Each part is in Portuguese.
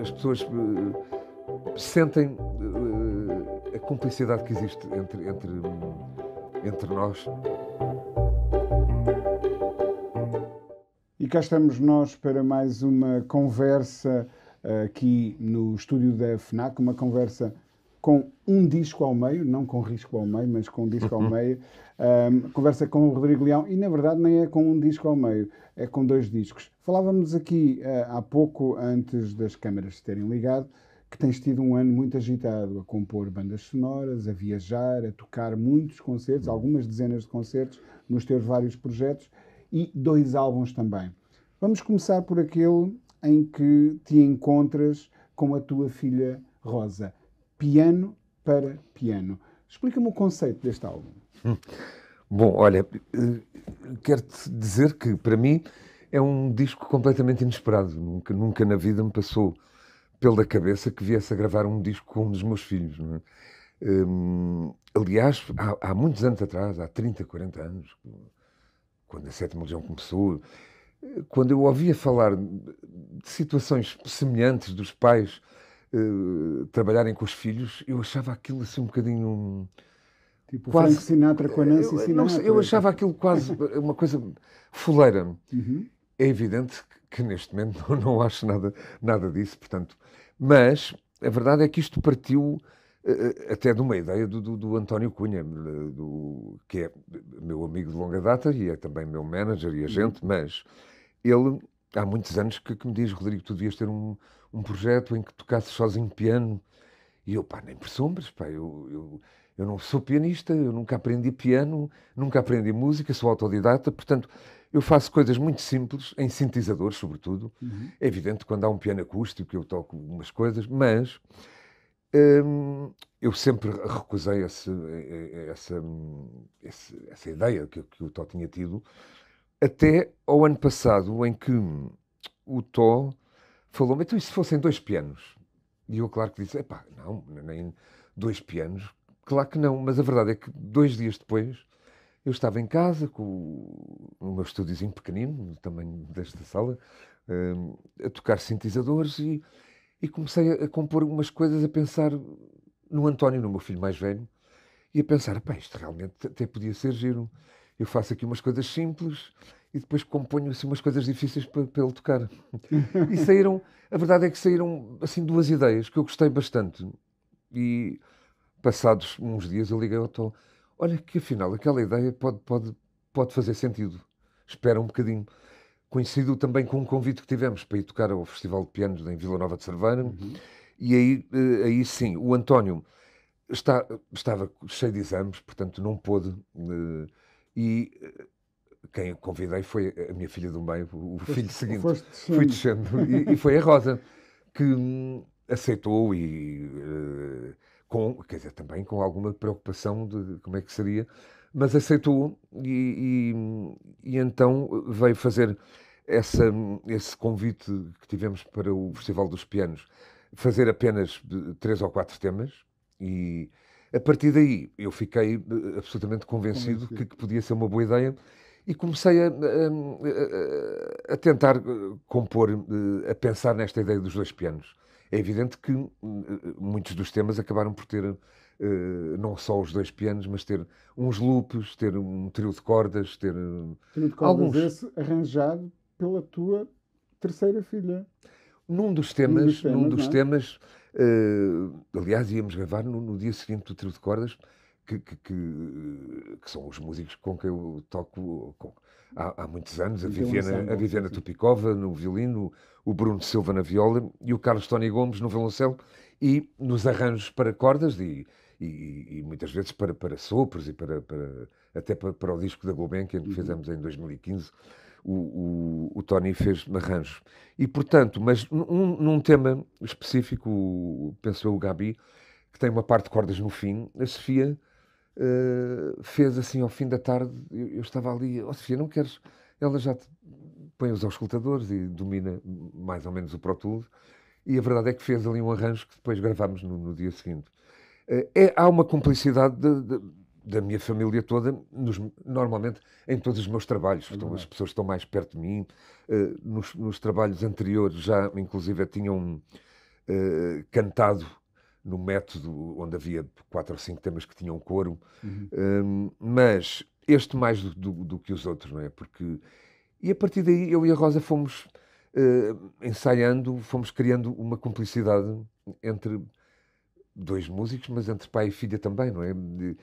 as pessoas eh, sentem eh, a cumplicidade que existe entre, entre, entre nós. E cá estamos nós para mais uma conversa eh, aqui no estúdio da FNAC, uma conversa com um disco ao meio, não com risco ao meio, mas com um disco ao uhum. meio. Um, conversa com o Rodrigo Leão e, na verdade, nem é com um disco ao meio, é com dois discos. Falávamos aqui uh, há pouco, antes das câmaras se terem ligado, que tens tido um ano muito agitado a compor bandas sonoras, a viajar, a tocar muitos concertos, algumas dezenas de concertos nos teus vários projetos e dois álbuns também. Vamos começar por aquele em que te encontras com a tua filha Rosa piano para piano. Explica-me o conceito deste álbum. Bom, olha, quero-te dizer que para mim é um disco completamente inesperado. Nunca, nunca na vida me passou pela cabeça que viesse a gravar um disco com um dos meus filhos. Não é? Hum, aliás, há, há, muitos anos atrás, há 30, 40 anos, quando a Sétima Legião começou, quando eu ouvia falar de situações semelhantes dos pais eh, trabalharem com os filhos, eu achava aquilo assim um bocadinho. Hum, tipo quase, Sinatra com a Nancy eu, Sinatra. eu achava aquilo quase uma coisa fuleira. Uhum. É evidente que neste momento não, não acho nada, nada disso, portanto. Mas a verdade é que isto partiu eh, eh, até de uma ideia do, do, do António Cunha, do, que é meu amigo de longa data e é também meu manager e agente, uhum. mas ele há muitos anos que, que, me diz, Rodrigo, tu devias ter um, um projeto em que tocasses sozinho piano. E eu, pá, nem por sombras, pá, eu, eu, eu não sou pianista, eu nunca aprendi piano, nunca aprendi música, sou autodidata, portanto, eu faço coisas muito simples, em sintetizadores, sobretudo. Uhum. É evidente quando há um piano acústico eu toco umas coisas, mas hum, eu sempre recusei esse, eh, eh, essa, hum, essa, essa ideia que, que o Tó tinha tido até ao ano passado, em que o Tó falou-me, então e se fossem dois pianos? E eu, claro que disse, epá, não, nem dois pianos, claro que não, mas a verdade é que dois dias depois eu estava em casa, com o meu estúdiozinho pequenino, do tamanho desta sala, hum, a tocar sintetizadores e, e comecei a compor umas coisas, a pensar no António, no meu filho mais velho, e a pensar, pá, isto realmente até podia ser giro eu faço aqui umas coisas simples e depois componho assim umas coisas difíceis para, para ele tocar. e saíram, a verdade é que saíram assim duas ideias que eu gostei bastante. E passados uns dias eu liguei ao Tom, olha que afinal aquela ideia pode, pode, pode fazer sentido. Espera um bocadinho. Coincido também com um convite que tivemos para ir tocar ao Festival de Pianos em Vila Nova de Cerveira. Uhum. E aí, eh, aí sim, o António está, estava cheio de exames, portanto não pôde eh, e eh, quem convidei foi a minha filha do meio, o filho seguinte. Fui descendo. E, e, foi a Rosa que hum, aceitou e uh, com, quer dizer, também com alguma preocupação de como é que seria, mas aceitou e, e, hum, e então veio fazer essa, hum, esse convite que tivemos para o Festival dos Pianos, fazer apenas três ou quatro temas e a partir daí, eu fiquei eh, absolutamente convencido que, que podia ser uma boa ideia e comecei a, a, a, tentar eh, compor, eh, a pensar nesta ideia dos dois pianos. É evidente que muitos dos temas acabaram por ter não só os dois pianos, mas ter uns loops, ter um trio de cordas, ter. Trio de cordas alguns... esse arranjado pela tua terceira filha. Num dos temas, num dos temas, num dos é? temas Uh, aliás, íamos gravar no, no, dia seguinte do Trio de Cordas, que, que, que, que, são os músicos com quem eu toco com, há, há, muitos anos, a Viviana, a Viviana Tupicova no violino, o Bruno Silva na viola e o Carlos Tony Gomes no violoncelo, e nos arranjos para cordas e, e, e muitas vezes para, para sopros e para, para até para, para, o disco da Gulbenkian que uhum. fizemos em 2015, o, o, o Tony fez no arranjo. E, portanto, mas num, num tema específico, pensou o Gabi, que tem uma parte de cordas no fim, a Sofia uh, fez assim ao fim da tarde, eu, eu estava ali, ó oh, Sofia, não queres? Ela já te põe os auscultadores e domina mais ou menos o Pro Tools, e a verdade é que fez ali um arranjo que depois gravámos no, no dia seguinte. Uh, é, há uma cumplicidade de, de da minha família toda, nos, normalmente em todos os meus trabalhos. Então, as pessoas estão mais perto de mim. Uh, nos, nos, trabalhos anteriores já, inclusive, tinham uh, cantado no método onde havia quatro ou cinco temas que tinham coro, uhum. Hum, mas este mais do, do, do, que os outros, não é? Porque e a partir daí eu e a Rosa fomos uh, ensaiando, fomos criando uma cumplicidade entre dois músicos, mas entre pai e filha também, não é?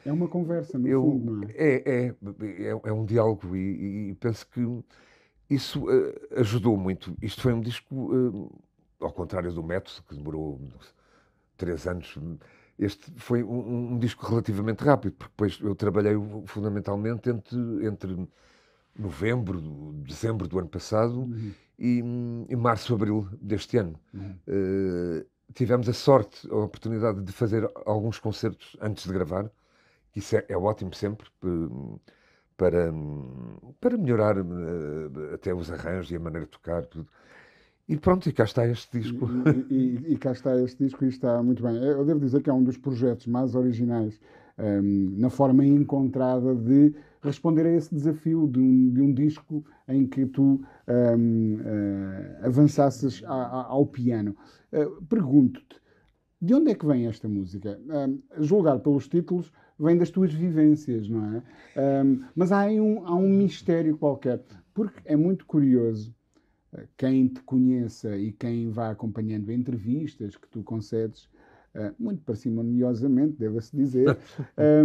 É uma conversa, no eu, fundo, não é? É, é, é, é um diálogo e, e, penso que isso uh, ajudou muito. Isto foi um disco, uh, ao contrário do Método, que demorou três anos, este foi um, um, disco relativamente rápido, porque depois eu trabalhei fundamentalmente entre, entre novembro, dezembro do ano passado uhum. e, e, março, abril deste ano. Uhum. Uh, tivemos a sorte, a oportunidade de fazer alguns concertos antes de gravar. Isso é, é ótimo sempre para, para melhorar eh, até os arranjos e a maneira de tocar. Tudo. E pronto, e cá está este disco. E, e, e, cá está este disco e está muito bem. Eu devo dizer que é um dos projetos mais originais um, na forma encontrada de responder a esse desafio de um, de um disco em que tu um, uh, ah, avançasses a, a, ao piano. Uh, Pergunto-te, de onde é que vem esta música? Um, julgar pelos títulos, vem das tuas vivências, não é? Um, mas há um, há um mistério qualquer, porque é muito curioso ah, quem te conheça e quem vá acompanhando entrevistas que tu concedes eh, muito parcimoniosamente, deva se dizer,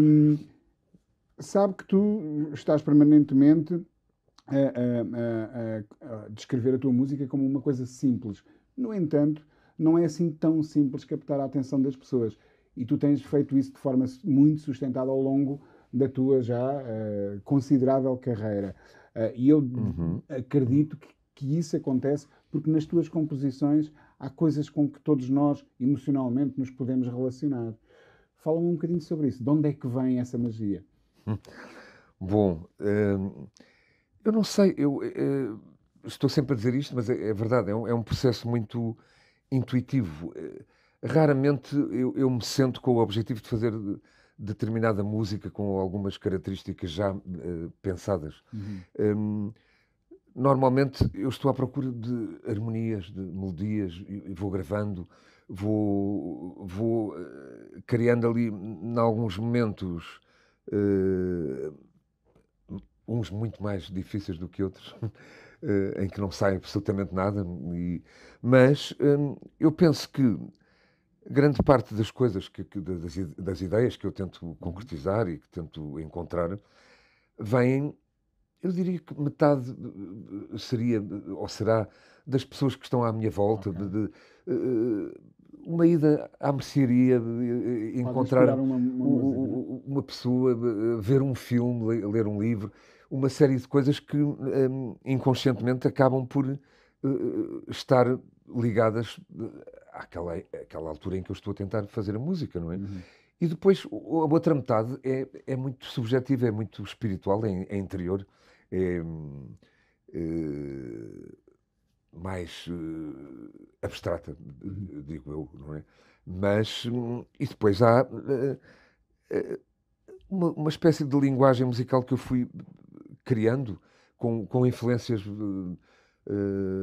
um, sabe que tu estás permanentemente a, a, a, a, descrever a tua música como uma coisa simples. No entanto, não é assim tão simples captar a atenção das pessoas. E tu tens feito isso de forma muito sustentada ao longo da tua já uh, considerável carreira. Uh, e eu uhum. acredito que, que isso acontece porque nas tuas composições há coisas com que todos nós emocionalmente nos podemos relacionar. Fala-me um bocadinho sobre isso. De onde é que vem essa magia? Bom, hum, eu não sei, eu, eu, eh, eh, estou sempre a dizer isto, mas é, é verdade, é um, é um, processo muito intuitivo. Eh, raramente eu, eu, me sento com o objetivo de fazer determinada música com algumas características já uh, pensadas. Uhum. Hum, normalmente eu estou à procura de harmonias, de melodias, e vou gravando, vou, vou eh, criando ali, em alguns momentos, uh, uns muito mais difíceis do que outros, uh, em que não sai absolutamente nada, e, mas um, eu penso que grande parte das coisas, que, que, das, das ideias que eu tento concretizar e que tento encontrar, vêm eu diria que metade eh, eh, seria, eh, ou será, das pessoas que estão à minha volta. Okay. De, de, uma ida à mercearia, encontrar uma, uma, uma, pessoa, ver um filme, ler um livro, uma série de coisas que um, inconscientemente acabam por uh, estar ligadas àquela, àquela altura em que eu estou a tentar fazer a música, não é? Uhum. E depois a outra metade é, é muito subjetiva, é muito espiritual, é, é interior é mais eh, abstrata, uhum. digo eu, não é? Mas, hum, e depois há eh, uma, uma, espécie de linguagem musical que eu fui criando com, com influências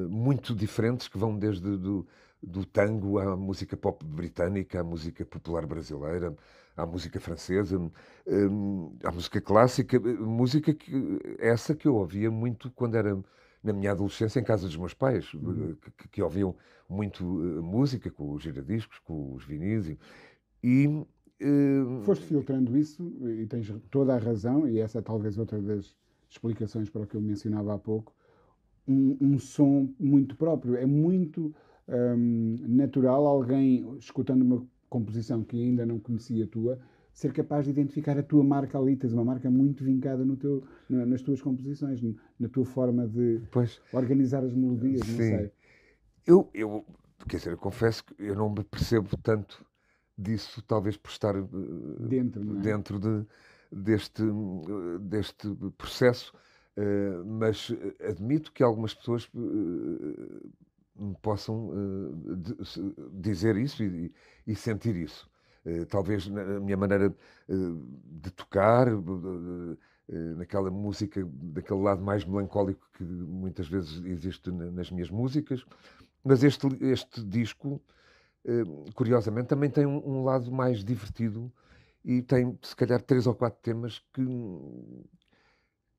muito diferentes que vão desde do, do tango à música pop britânica, à música popular brasileira, à música francesa, à hum, música clássica, música que, essa que eu ouvia muito quando era na minha adolescência em casa dos meus pais, uhum. eh, que, que, ouviam muito eh, música com os giradiscos, com os vinis e hum, Foste filtrando isso e tens toda a razão, e essa é talvez outra das explicações para o que eu mencionava há pouco. Um, um som muito próprio, é muito natural alguém, escutando uma composição que ainda não conhecia tua, ser capaz de identificar a tua marca ali. Tens uma marca muito vincada no teu, na, nas tuas composições, na tua forma de pois, organizar as melodias. Sim. Não sei. Eu, eu, quer dizer, eu confesso que eu não me percebo tanto disso, talvez por estar eh, dentro, é? dentro de, deste, deste processo. Eh, mas eh, admito que algumas pessoas possam eh, dizer isso e, sentir isso. Eh, talvez na minha maneira eh, de tocar, naquela música, daquele lado mais melancólico que muitas vezes existe nas minhas músicas. Mas este, este disco, curiosamente, também tem um lado mais divertido e tem, se calhar, três ou quatro temas que,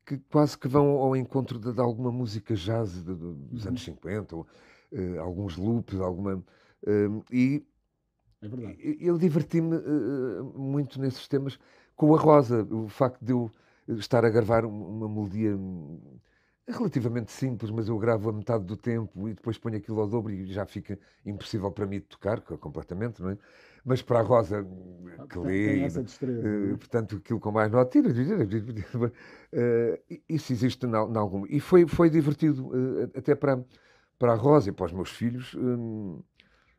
que quase que vão ao encontro de, de alguma música jazz dos uhum. anos 50 ou, uh, alguns loops, alguma. Uh, e é verdade. eu diverti-me muito nesses temas com a Rosa. O facto de eu estar a gravar uma melodia relativamente simples, mas eu gravo a metade do tempo e depois ponho aquilo ao dobro e já fica impossível para mim tocar completamente, não é? Mas para a Rosa, que lê, portanto, aquilo com mais nota, isso existe em algum... E foi, foi divertido, até para para a Rosa e para os meus filhos hum,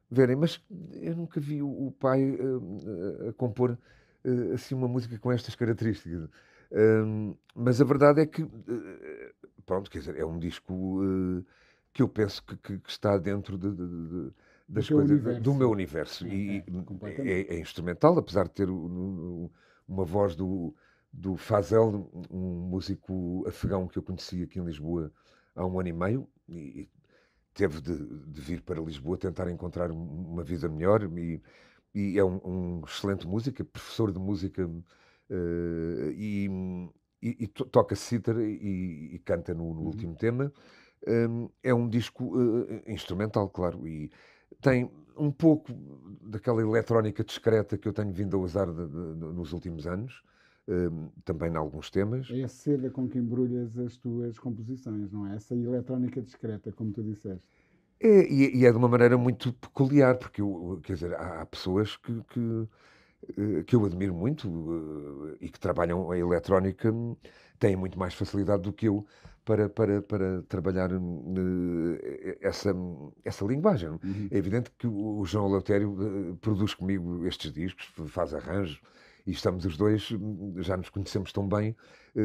verem. Mas eu nunca vi o, pai hum, a compor hum, assim uma música com estas características. Hum, mas a verdade é que, eh, pronto, quer dizer, é um disco eh, que eu penso que, que, que está dentro de, de, de das do coisas universo. do meu universo. e é, é, é, instrumental, apesar de ter uma voz do, do Fazel, um músico afegão que eu conheci aqui em Lisboa há um ano e meio, e, teve de, de, vir para Lisboa tentar encontrar uma vida melhor e, e é um, um, excelente músico, é professor de música uh, e, e, e, toca cítara e, canta no, no uhum. último tema. Um, é um disco uh, instrumental, claro, e tem um pouco daquela eletrónica discreta que eu tenho vindo a usar de, de, nos últimos anos. Hum, também em alguns temas. É a seda com que embrulhas as tuas composições, não é? Essa eletrónica discreta, como tu disseste. É, e, e, é de uma maneira muito peculiar, porque eu, quer dizer, há, há pessoas que, que, eh, que, eu admiro muito eh, e que trabalham a eletrónica, hum, têm muito mais facilidade do que eu para, para, para trabalhar uh, essa, essa linguagem. Uhum. É evidente que o João Lotério produz comigo estes discos, faz arranjos, e estamos os dois, já nos conhecemos tão bem, eh,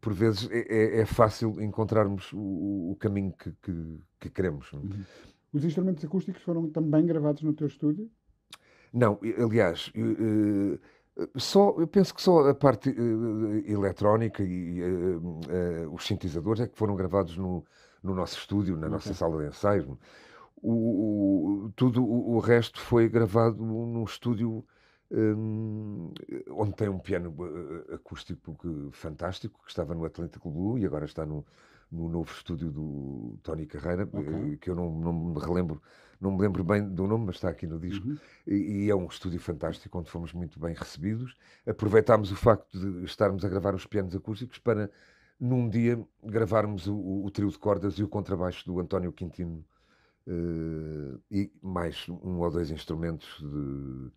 por vezes é, é, é fácil encontrarmos o, o caminho que, que, que queremos. É? Uhum. Os instrumentos acústicos foram também gravados no teu estúdio? Não, aliás, eh, só, eu penso que só a parte eh, eletrónica e os sintetizadores é que foram gravados no, no nosso estúdio, na okay. nossa sala de ensaio O, o, tudo o, resto foi gravado num estúdio um, onde tem um piano eh, eh, acústico que, fantástico, que estava no Atlântico Blue e agora está no, no novo estúdio do Tony Carreira, eh, okay. que eu não, não me relembro, não me lembro bem do nome, mas está aqui no disco. Uhum. E, e, é um estúdio fantástico, onde fomos muito bem recebidos. Aproveitámos o facto de estarmos a gravar os pianos acústicos para, num dia, gravarmos o, o, trio de cordas e o contrabaixo do António Quintino. Uh, e mais um ou dois instrumentos de,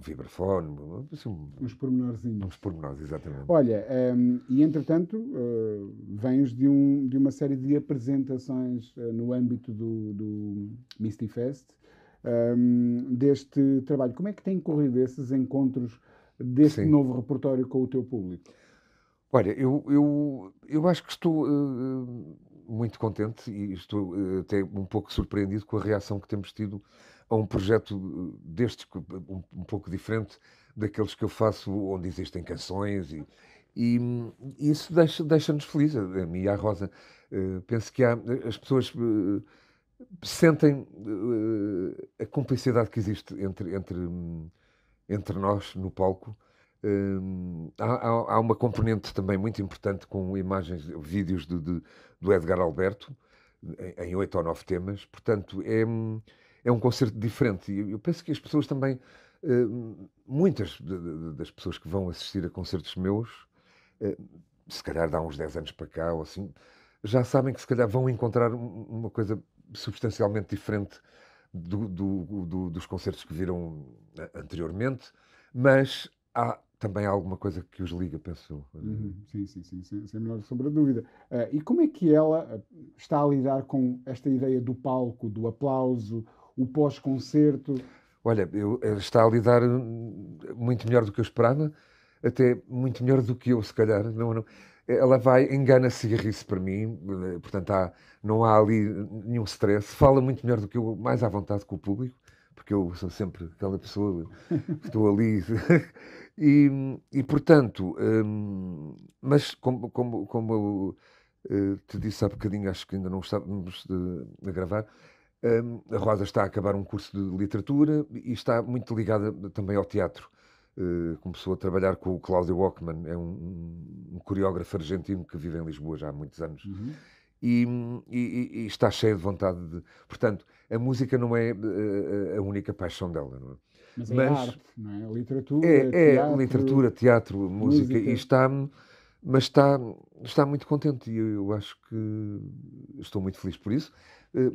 um vibrafone, assim, uns pormenorzinhos. Uns pormenores, exatamente. Olha, um, ehm, e entretanto, uh, vens de, um, de uma série de apresentações uh, no âmbito do, do Misty Fest, um, ehm, deste trabalho. Como é que têm corrido esses encontros deste Sim. novo repertório com o teu público? Olha, eu, eu, eu acho que estou uh, muito contente e estou até um pouco surpreendido com a reação que temos tido a um projeto destes, um, um, pouco diferente daqueles que eu faço, onde existem canções, e, e, isso deixa-nos deixa felizes, a mim e à Rosa. Uh, penso que há, as pessoas uh, sentem uh, a cumplicidade que existe entre, entre, entre nós no palco. há, há, uma componente também muito importante com imagens, vídeos de, de, do Edgar Alberto, em oito ou nove temas. Portanto, é, é um concerto diferente. E eu penso que as pessoas também, eh, muitas das pessoas que vão assistir a concertos meus, eh, se calhar dá uns 10 anos para cá ou assim, já sabem que se calhar vão encontrar uma coisa substancialmente diferente do, do, do, dos concertos que viram eh, anteriormente, mas há também alguma coisa que os liga, penso. Uhum, sim, sim, sim, sem, sem menor sombra de dúvida. Uh, e como é que ela está a lidar com esta ideia do palco, do aplauso, o pós-concerto? Olha, eu, eh, está a lidar hum, muito melhor do que eu esperava, até muito melhor do que eu, se calhar. Não, não. Ela eh, vai, engana-se e ri-se para mim, eh, portanto há, não há ali nenhum stress. Fala muito melhor do que eu, mais à vontade com o público, porque eu sou sempre aquela pessoa que estou ali. e, e, portanto, hum, mas como, como, como eu te disse há bocadinho, acho que ainda não estávamos a gravar, Hum, a Rosa está a acabar um curso de literatura e está muito ligada também ao teatro. Eh, começou a trabalhar com o Cláudio Walkman, é um, um, coreógrafo argentino que vive em Lisboa já há muitos anos. Uhum. E, e, e, está cheia de vontade de. Portanto, a música não é eh, a única paixão dela, não é? Mas, é arte, não é? literatura, é, é teatro, literatura, teatro, música, música. e está mas está, está muito contente e eu, eu, acho que estou muito feliz por isso. Eh,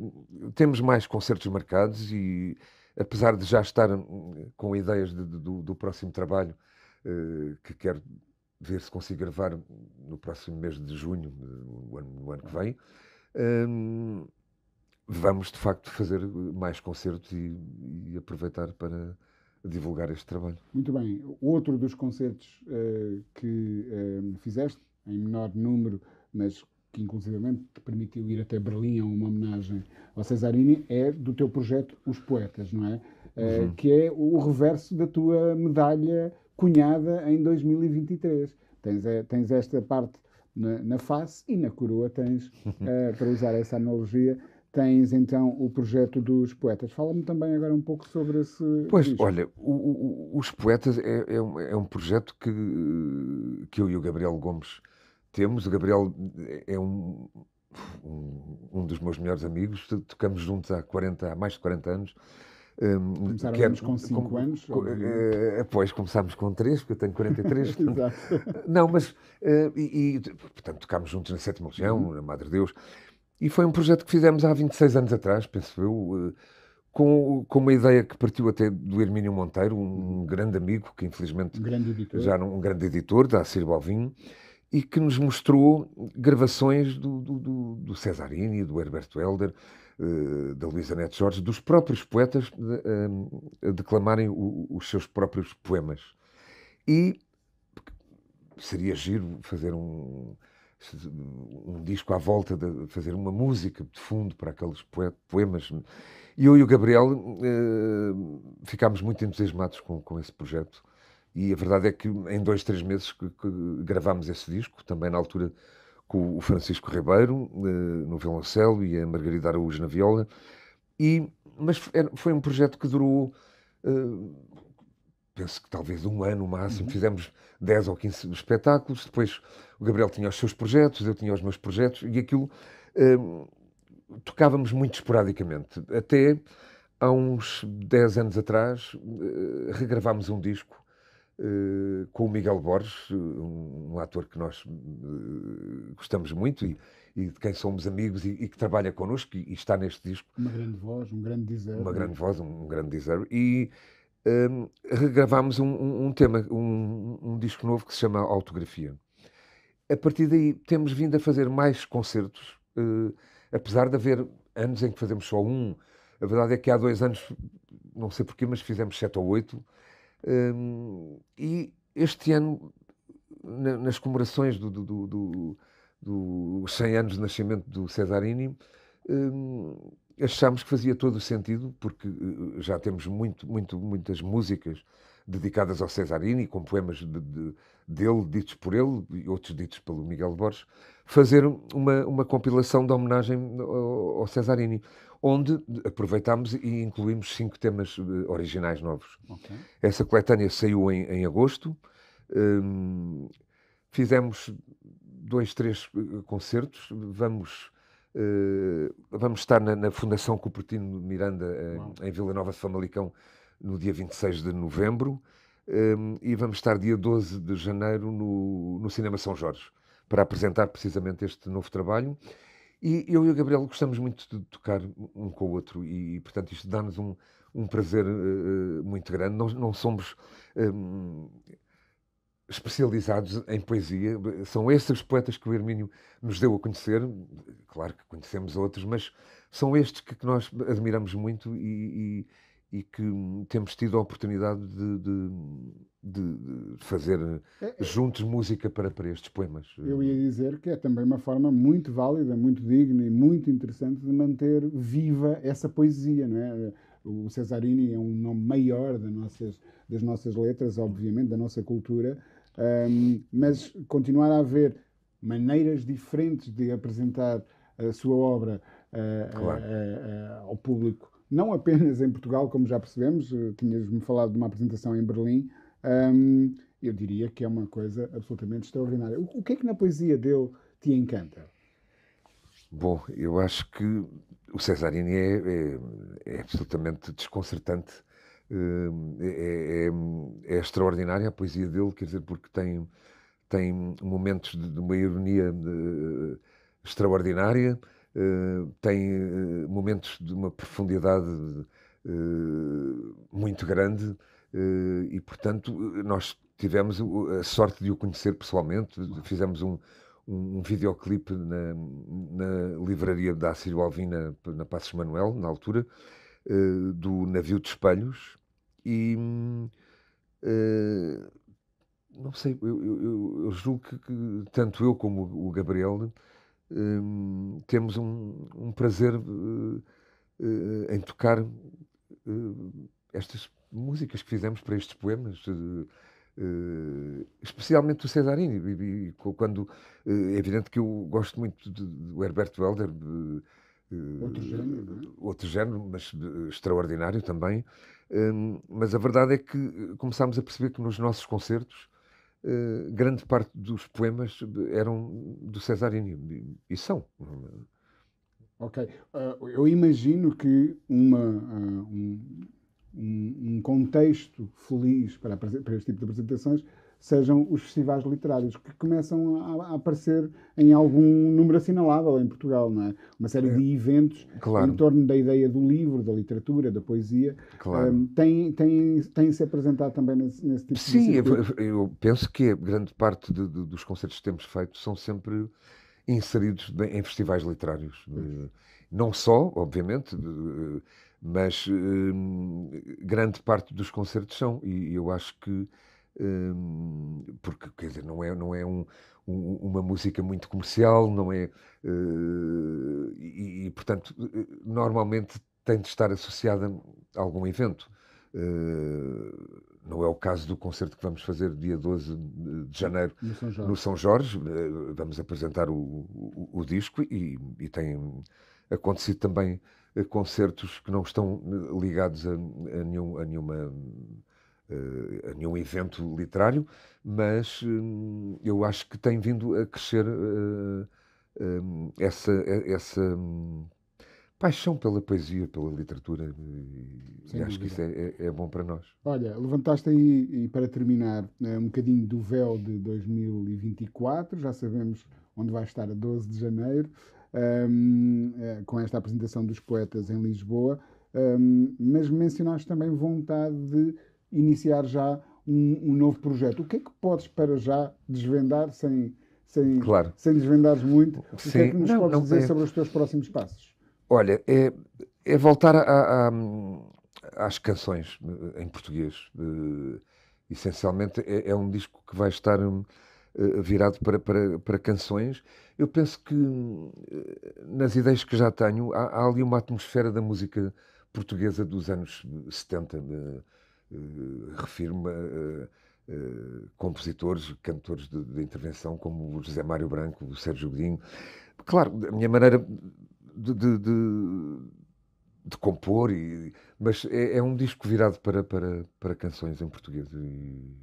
temos mais concertos marcados e, apesar de já estar hum, com ideias de, de, do, do, próximo trabalho, eh, que quero ver se consigo gravar no próximo mês de junho, eh, no ano, no ano que vem, ehm, vamos de facto fazer mais concertos e, e, aproveitar para divulgar este trabalho. Muito bem. Outro dos concertos uh, que uh, fizeste, em menor número, mas que inclusivamente te permitiu ir até Berlim a é uma homenagem ao Cesarini, é do teu projeto Os Poetas, não é? Eh, uhum. que é o reverso da tua medalha cunhada em 2023. Tens, eh, tens esta parte na, na, face e na coroa tens, uh, para usar essa analogia, tens então o projeto dos poetas. Fala-me também agora um pouco sobre esse. Pois, disco. olha, o, o, os poetas é, é, um, é, um, projeto que, que eu e o Gabriel Gomes temos, o Gabriel é um, um, um dos meus melhores amigos, tocamos juntos há, 40, há mais de 40 anos. Um, Começaram é, com 5 com, anos? Com, ou... uh, eh, pois, começámos com 3, porque eu tenho 43. Exato. não, mas. Eh, e, e, portanto, tocámos juntos na Sétima Legião, uhum. na Madre Deus. E foi um projeto que fizemos há 26 anos atrás, penso eu, eh, com, com uma ideia que partiu até do Hermínio Monteiro, um, uhum. grande amigo, que infelizmente. Um grande editor. Já não, um grande editor, da Ciro Balvinho e que nos mostrou gravações do, do, do Cesarini, do Herberto Helder, eh, da Luísa Neto Jorge, dos próprios poetas eh, a declamarem os seus próprios poemas. E seria giro fazer um, um disco à volta, de fazer uma música de fundo para aqueles poemas. E eu e o Gabriel eh, ficámos muito entusiasmados com, com esse projeto. E a verdade é que em dois, três meses que, que gravámos esse disco, também na altura com o Francisco Ribeiro eh, no violoncelo e a Margarida Araújo na viola. E, mas foi um projeto que durou, eh, penso que talvez um ano máximo. Uhum. Fizemos 10 ou 15 espetáculos. Depois o Gabriel tinha os seus projetos, eu tinha os meus projetos e aquilo eh, tocávamos muito esporadicamente. Até há uns 10 anos atrás regravámos um disco eh, com o Miguel Borges, um, um ator que nós uh, gostamos muito e, e, de quem somos amigos e, e que trabalha connosco e, e, está neste disco. Uma grande voz, um grande dizer. Uma grande voz, um, um grande dizer. E um, eh, regravámos um, um tema, um, disco novo que se chama Autografia. A partir daí temos vindo a fazer mais concertos, uh, apesar de haver anos em que fazemos só um. A verdade é que há dois anos, não sei porquê, mas fizemos sete ou oito um, e este ano, na, nas comemorações do, do, do, do, 100 anos de nascimento do Cesarini, um, achámos que fazia todo o sentido, porque eh, já temos muito, muito, muitas músicas dedicadas ao Cesarini, com poemas de, de, dele, ditos por ele, e outros ditos pelo Miguel Borges, fazer uma, uma compilação de homenagem ao, ao Cesarini onde aproveitámos e incluímos cinco temas eh, originais novos. Okay. Essa coletânea saiu em, em agosto. Hum, fizemos dois, três eh, concertos. Vamos, uh, vamos estar na, na Fundação Cupertino Miranda, em, em Vila Nova de Famalicão, no dia 26 de novembro. Um, e vamos estar dia 12 de janeiro no, no Cinema São Jorge para apresentar precisamente este novo trabalho e eu e o Gabriel gostamos muito de tocar um com o outro e, portanto, isto dá-nos um, um prazer uh, muito grande. Nós não somos um, especializados em poesia. São estes os poetas que o Hermínio nos deu a conhecer. Claro que conhecemos outros, mas são estes que, nós admiramos muito e, e, e que temos tido a oportunidade de, de, de, fazer é, é, juntos música para, para estes poemas. Eu ia dizer que é também uma forma muito válida, muito digna e muito interessante de manter viva essa poesia, não é? O Cesarini é um nome maior das nossas, das nossas letras, obviamente, da nossa cultura, um, mas continuar a haver maneiras diferentes de apresentar a sua obra uh, claro. Ah, ao público, não apenas em Portugal, como já percebemos, eh, tinhas-me falado de uma apresentação em Berlim, um, eu diria que é uma coisa absolutamente extraordinária. O, que é que na poesia dele te encanta? Bom, eu acho que o Cesarini é, é, é absolutamente desconcertante. Hum, é, é, é, é, extraordinária a poesia dele, quer dizer, porque tem, tem momentos de, de uma ironia de, eh, extraordinária, eh, tem eh, momentos de uma profundidade muito grande eh, e, portanto, nós tivemos a sorte de o conhecer pessoalmente, fizemos um, um, videoclipe na, na livraria da Ciro Alvina, na Passos Manuel, na altura, uh, do Navio de Espelhos, e uh, não sei, eu, eu, eu julgo que, que, tanto eu como o Gabriel temos um, um prazer uh, em tocar estas músicas que fizemos para estes poemas. Uh, especialmente o Cesarini, e, e, quando uh, é evidente que eu gosto muito do Herberto Helder, uh, outro, género, é? outro género, mas extraordinário também. Hum, mas a verdade é que começámos a perceber que nos nossos concertos grande parte dos poemas eram do Cesarini e, e são. É? Ok, ah, eu imagino que uma ah, um, um contexto feliz para, para este tipo de apresentações sejam os festivais literários, que começam a, a, aparecer em algum número assinalável em Portugal, não é? Uma série é, de eventos claro. em torno da ideia do livro, da literatura, da poesia, claro. um, ehm, tem, tem, tem se apresentado também nesse, nesse tipo Sim, de Sim, eu, eu, penso que grande parte de, de, dos concertos que temos feito são sempre inseridos em festivais literários. Não só, obviamente, mas hum, grande parte dos concertos são, e eu acho que hum, porque quer dizer, não é, não é um, um, uma música muito comercial, não é uh, e, e, portanto normalmente tem de estar associada a algum evento. Uh, não é o caso do concerto que vamos fazer dia 12 de janeiro no São Jorge. No São Jorge. Eh, vamos apresentar o, o, o disco e, e tem acontecido também eh, concertos que não estão eh, ligados a, a, nenhum, a nenhuma eh, a nenhum evento literário, mas eu acho que tem vindo a crescer essa, essa hum, paixão pela poesia, pela literatura, Sem e acho que isso é, é, é, bom para nós. Olha, levantaste aí, e para terminar, um bocadinho do véu de 2024, já sabemos onde vai estar a 12 de janeiro um, eh, com esta apresentação dos poetas em Lisboa, um, mas mencionaste também vontade de iniciar já um, um, novo projeto. O que é que podes para já desvendar sem, sem, claro. sem desvendares muito? Sim. O que é que nos não, podes não, dizer é... sobre os teus próximos passos? Olha, é, é voltar a, a, às canções eh, em português. Uh, essencialmente é, é, um disco que vai estar. Um, eh, virado para, para, para canções, eu penso que eh, nas ideias que já tenho, há, há ali uma atmosfera da música portuguesa dos anos 70. De, Uh, eh, refirma uh, uh, compositores, cantores de, de, intervenção como o José Mário Branco, o Sérgio Godinho. Claro, a minha maneira de, de, de compor, e, mas é, é, um disco virado para, para, para canções em português. E...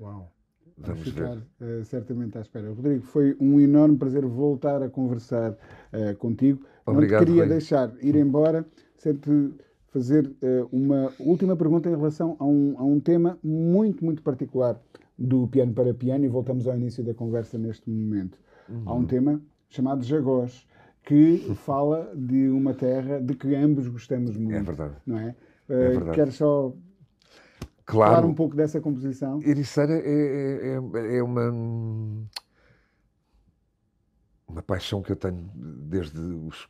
Uau! Vamos a ficar uh, certamente à espera. Rodrigo, foi um enorme prazer voltar a conversar uh, contigo. Obrigado, Não te queria Rui. deixar ir embora sem te fazer uh, uma última pergunta em relação a um, a um tema muito, muito particular do piano para piano e voltamos ao início da conversa neste momento. Uhum. Há um uhum. tema chamado Jagós, que fala de uma terra de que ambos gostamos é muito. É verdade. Não é? Uh, é verdade. quero só Claro. Falar um pouco dessa composição. Ericeira é, é, é, é uma uma paixão que eu tenho desde os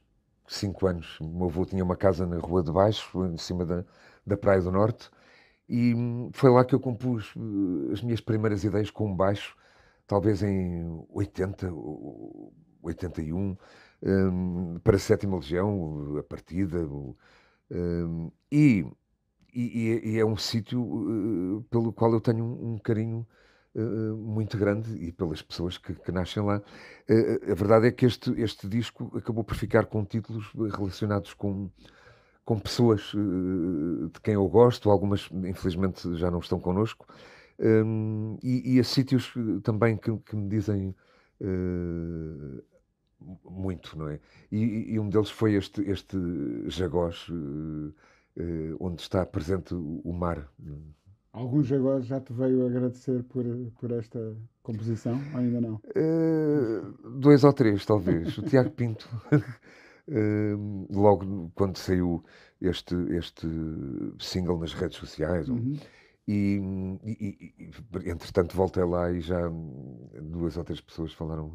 5 anos. O meu avô tinha uma casa na Rua de Baixo, em cima da, da Praia do Norte, e foi lá que eu compus eh, as minhas primeiras ideias com baixo, talvez em 80, 81, um, eh, para a Sétima Legião, a partida. Um, eh, e e, e, é um sítio eh, eh, pelo qual eu tenho um, um carinho eh, muito grande e pelas pessoas que, que, nascem lá. a verdade é que este, este disco acabou por ficar com títulos relacionados com, com pessoas de quem eu gosto, algumas infelizmente já não estão connosco, ehm, e, e a sítios também que, que me dizem muito, não é? E, e, um deles foi este, este Jagós eh, onde está presente o mar. Alguns agora já te veio agradecer por, por esta composição, ou ainda não? Uh, dois ou três, talvez. o Tiago Pinto, uh, logo quando saiu este, este single nas redes sociais, uhum. e, e, e, entretanto voltei lá e já duas ou três pessoas falaram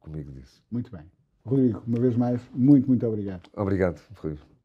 comigo disso. Muito bem. Rodrigo, uma vez mais, muito, muito obrigado. Obrigado, Rodrigo.